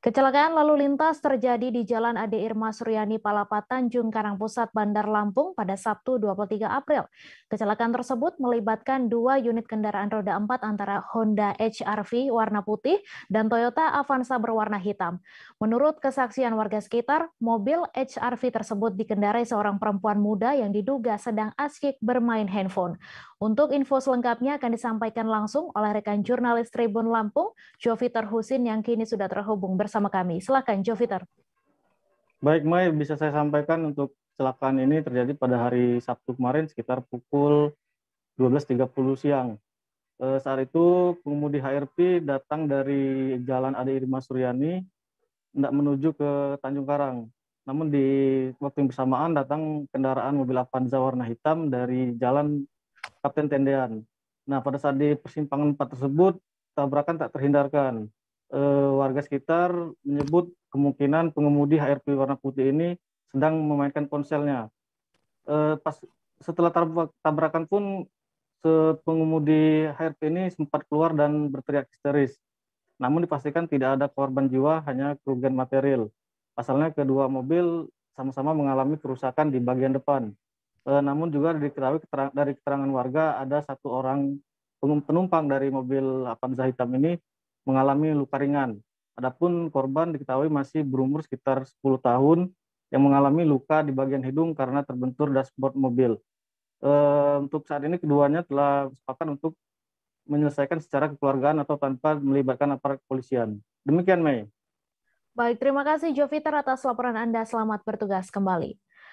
Kecelakaan lalu lintas terjadi di Jalan Ade Irma Suryani Palapa Tanjung Karang Pusat Bandar Lampung pada Sabtu 23 April. Kecelakaan tersebut melibatkan dua unit kendaraan roda empat antara Honda HR-V warna putih dan Toyota Avanza berwarna hitam. Menurut kesaksian warga sekitar, mobil HR-V tersebut dikendarai seorang perempuan muda yang diduga sedang asyik bermain handphone. Untuk info selengkapnya akan disampaikan langsung oleh rekan jurnalis Tribun Lampung, Joviter Husin yang kini sudah terhubung bersama kami. Silakan Joviter. Baik, Mai, bisa saya sampaikan untuk kecelakaan ini terjadi pada hari Sabtu kemarin sekitar pukul 12.30 siang. Eh, saat itu pengemudi HRP datang dari Jalan Ade Irma Suryani hendak menuju ke Tanjung Karang. Namun di waktu yang bersamaan datang kendaraan mobil Avanza warna hitam dari Jalan Kapten Tendean. Nah, pada saat di persimpangan 4 tersebut, tabrakan tak terhindarkan. E, warga sekitar menyebut kemungkinan pengemudi HRP warna putih ini sedang memainkan ponselnya. E, pas setelah tabrakan pun pengemudi HRP ini sempat keluar dan berteriak histeris. Namun dipastikan tidak ada korban jiwa, hanya kerugian material. Pasalnya kedua mobil sama-sama mengalami kerusakan di bagian depan. Eh, namun juga diketahui keterang, dari keterangan warga ada satu orang penumpang dari mobil Avanza hitam ini mengalami luka ringan. Adapun korban diketahui masih berumur sekitar 10 tahun yang mengalami luka di bagian hidung karena terbentur dashboard mobil. E, untuk saat ini keduanya telah sepakat untuk menyelesaikan secara kekeluargaan atau tanpa melibatkan aparat kepolisian. Demikian, Mei. Baik, terima kasih Jovita atas laporan Anda. Selamat bertugas kembali.